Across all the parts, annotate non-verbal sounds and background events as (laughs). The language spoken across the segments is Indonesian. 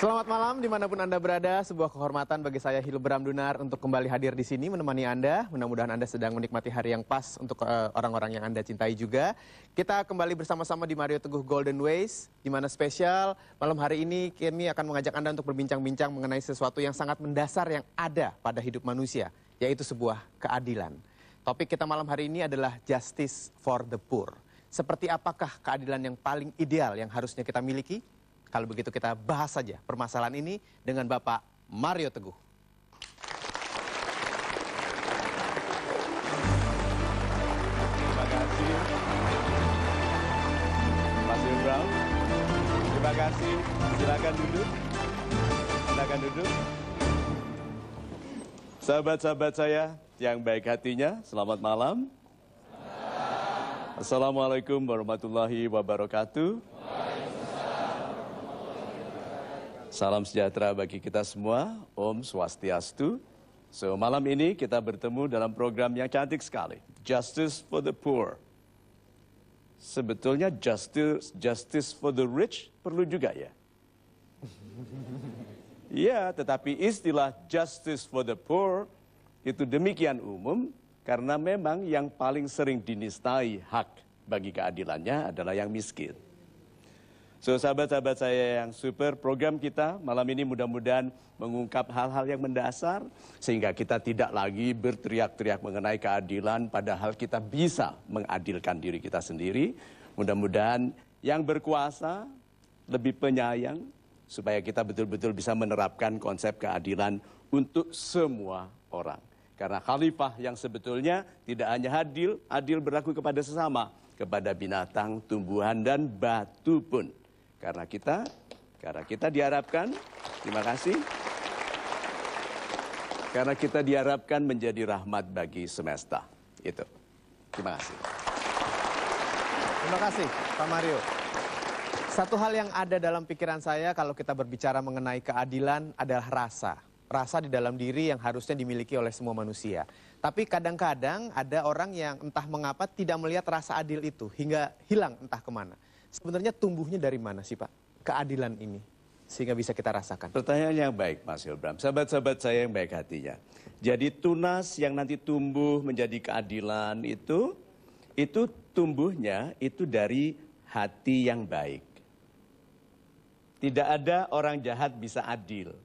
Selamat malam dimanapun Anda berada, sebuah kehormatan bagi saya Hilbram Dunar untuk kembali hadir di sini menemani Anda. Mudah-mudahan Anda sedang menikmati hari yang pas untuk eh, orang-orang uh, yang Anda cintai juga. Kita kembali bersama-sama di Mario Teguh Golden Ways, di mana spesial malam hari ini kami akan mengajak Anda untuk berbincang-bincang mengenai sesuatu yang sangat mendasar yang ada pada hidup manusia, yaitu sebuah keadilan. Topik kita malam hari ini adalah Justice for the Poor. Seperti apakah keadilan yang paling ideal yang harusnya kita miliki? Kalau begitu kita bahas saja permasalahan ini dengan Bapak Mario Teguh. Terima kasih. Mas Brown. Terima kasih. Silakan duduk. Silakan duduk. Sahabat-sahabat saya yang baik hatinya, selamat malam. Assalamualaikum warahmatullahi wabarakatuh. Salam sejahtera bagi kita semua, Om Swastiastu. So, malam ini kita bertemu dalam program yang cantik sekali, Justice for the Poor. Sebetulnya justice, justice for the rich perlu juga ya? (laughs) Ya, tetapi istilah justice for the poor itu demikian umum karena memang yang paling sering dinistai hak bagi keadilannya adalah yang miskin. So sahabat-sahabat saya yang super, program kita malam ini mudah-mudahan mengungkap hal-hal yang mendasar sehingga kita tidak lagi berteriak-teriak mengenai keadilan padahal kita bisa mengadilkan diri kita sendiri. Mudah-mudahan yang berkuasa lebih penyayang supaya kita betul-betul bisa menerapkan konsep keadilan untuk semua orang. Karena khalifah yang sebetulnya tidak hanya adil, adil berlaku kepada sesama, kepada binatang, tumbuhan, dan batu pun. Karena kita, karena kita diharapkan, terima kasih. Karena kita diharapkan menjadi rahmat bagi semesta. Itu. Terima kasih. Terima kasih, Pak Mario. Satu hal yang ada dalam pikiran saya kalau kita berbicara mengenai keadilan adalah rasa. Rasa di dalam diri yang harusnya dimiliki oleh semua manusia. Tapi kadang-kadang ada orang yang entah mengapa tidak melihat rasa adil itu hingga hilang entah kemana. Sebenarnya tumbuhnya dari mana sih Pak? Keadilan ini sehingga bisa kita rasakan. Pertanyaan yang baik Mas Hilbram, sahabat-sahabat saya yang baik hatinya. Jadi tunas yang nanti tumbuh menjadi keadilan itu, itu tumbuhnya itu dari hati yang baik. Tidak ada orang jahat bisa adil.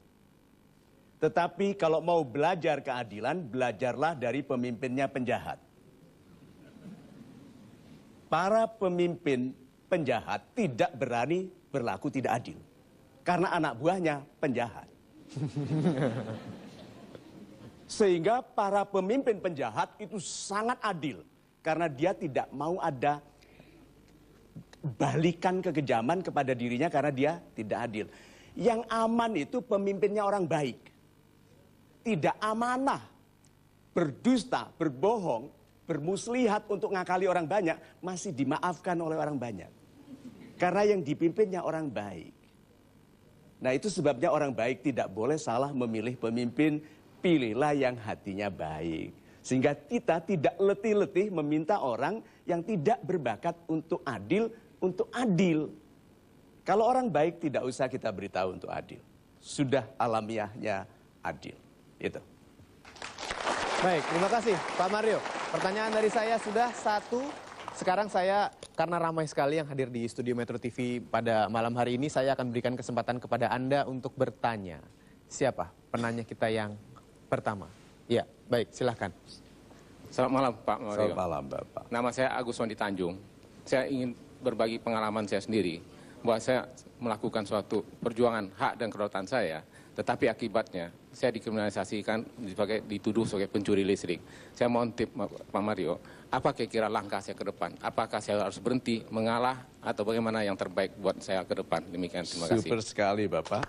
Tetapi kalau mau belajar keadilan, belajarlah dari pemimpinnya penjahat. Para pemimpin penjahat tidak berani berlaku tidak adil. Karena anak buahnya penjahat. (laughs) Sehingga para pemimpin penjahat itu sangat adil. Karena dia tidak mau ada balikan kekejaman kepada dirinya karena dia tidak adil. Yang aman itu pemimpinnya orang baik. Tidak amanah, berdusta, berbohong, bermuslihat untuk ngakali orang banyak masih dimaafkan oleh orang banyak. Karena yang dipimpinnya orang baik. Nah itu sebabnya orang baik tidak boleh salah memilih pemimpin, pilihlah yang hatinya baik. Sehingga kita tidak letih-letih meminta orang yang tidak berbakat untuk adil, untuk adil. Kalau orang baik tidak usah kita beritahu untuk adil. Sudah alamiahnya adil. Itu. Baik, terima kasih Pak Mario. Pertanyaan dari saya sudah satu. Sekarang saya, karena ramai sekali yang hadir di studio Metro TV pada malam hari ini, saya akan berikan kesempatan kepada Anda untuk bertanya. Siapa penanya kita yang pertama? Ya, baik, silahkan. Selamat malam Pak Mario. Selamat malam Bapak. Nama saya Agus Wandi Tanjung. Saya ingin berbagi pengalaman saya sendiri bahwa saya melakukan suatu perjuangan hak dan kedaulatan saya, tetapi akibatnya saya dikriminalisasikan dipakai dituduh sebagai pencuri listrik. Saya mohon tip Pak Mario, apa kira-kira langkah saya ke depan? Apakah saya harus berhenti, mengalah, atau bagaimana yang terbaik buat saya ke depan? Demikian, terima kasih. Super sekali Bapak.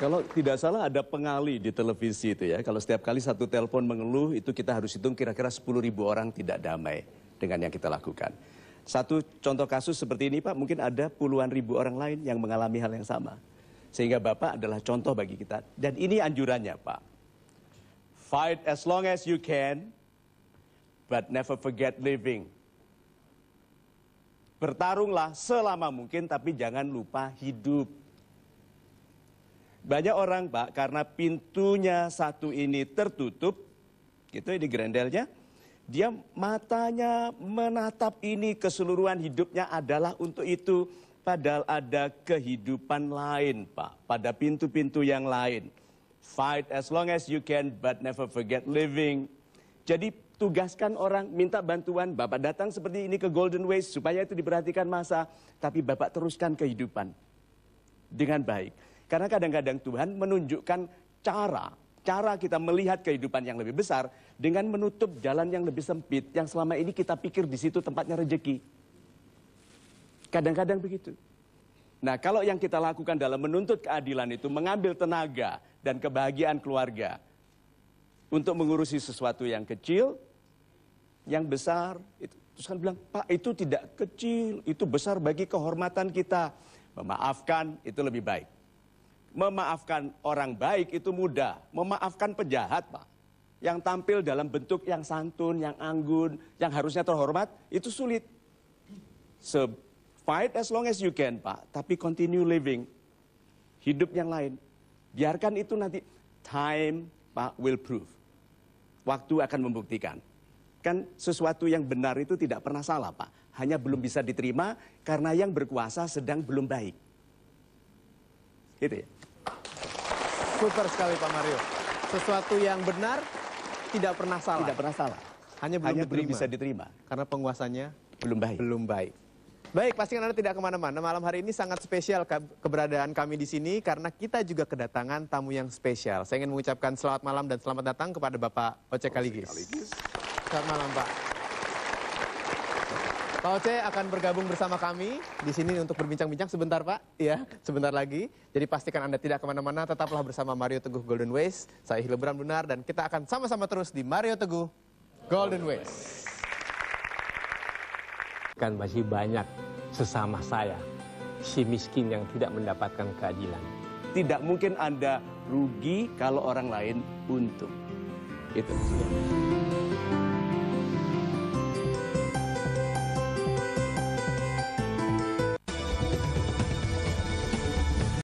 Kalau tidak salah ada pengali di televisi itu ya. Kalau setiap kali satu telepon mengeluh itu kita harus hitung kira-kira 10 ribu orang tidak damai dengan yang kita lakukan. Satu contoh kasus seperti ini Pak, mungkin ada puluhan ribu orang lain yang mengalami hal yang sama. Sehingga Bapak adalah contoh bagi kita. Dan ini anjurannya Pak. Fight as long as you can, but never forget living. Bertarunglah selama mungkin, tapi jangan lupa hidup. Banyak orang, Pak, karena pintunya satu ini tertutup, gitu ini ya, grendelnya, dia matanya menatap ini keseluruhan hidupnya adalah untuk itu. Padahal ada kehidupan lain, Pak. Pada pintu-pintu yang lain. Fight as long as you can, but never forget living. Jadi tugaskan orang minta bantuan, Bapak datang seperti ini ke Golden Ways supaya itu diperhatikan masa, tapi Bapak teruskan kehidupan dengan baik. Karena kadang-kadang Tuhan menunjukkan cara cara kita melihat kehidupan yang lebih besar dengan menutup jalan yang lebih sempit yang selama ini kita pikir di situ tempatnya rejeki. Kadang-kadang begitu. Nah, kalau yang kita lakukan dalam menuntut keadilan itu mengambil tenaga dan kebahagiaan keluarga untuk mengurusi sesuatu yang kecil, yang besar, itu Terus kan bilang, Pak itu tidak kecil, itu besar bagi kehormatan kita. Memaafkan itu lebih baik. Memaafkan orang baik itu mudah, memaafkan penjahat, Pak. Yang tampil dalam bentuk yang santun, yang anggun, yang harusnya terhormat, itu sulit. So, fight as long as you can, Pak. Tapi continue living. Hidup yang lain. Biarkan itu nanti. Time, Pak, will prove. Waktu akan membuktikan. Kan sesuatu yang benar itu tidak pernah salah, Pak. Hanya belum bisa diterima karena yang berkuasa sedang belum baik. Gitu ya. Super sekali Pak Mario. Sesuatu yang benar tidak pernah salah. Tidak pernah salah. Hanya belum, Hanya belum bisa diterima. Karena penguasanya belum baik. Belum baik. Baik, pastikan Anda tidak kemana-mana. Malam hari ini sangat spesial keberadaan kami di sini karena kita juga kedatangan tamu yang spesial. Saya ingin mengucapkan selamat malam dan selamat datang kepada Bapak Oce Kaligis. Selamat malam, Pak. Pak Oce akan bergabung bersama kami di sini untuk berbincang-bincang sebentar Pak, ya sebentar lagi. Jadi pastikan Anda tidak kemana-mana, tetaplah bersama Mario Teguh Golden Ways. Saya Hilebran Benar dan kita akan sama-sama terus di Mario Teguh Golden Ways. Kan masih banyak sesama saya, si miskin yang tidak mendapatkan keadilan. Tidak mungkin Anda rugi kalau orang lain untung. Itu.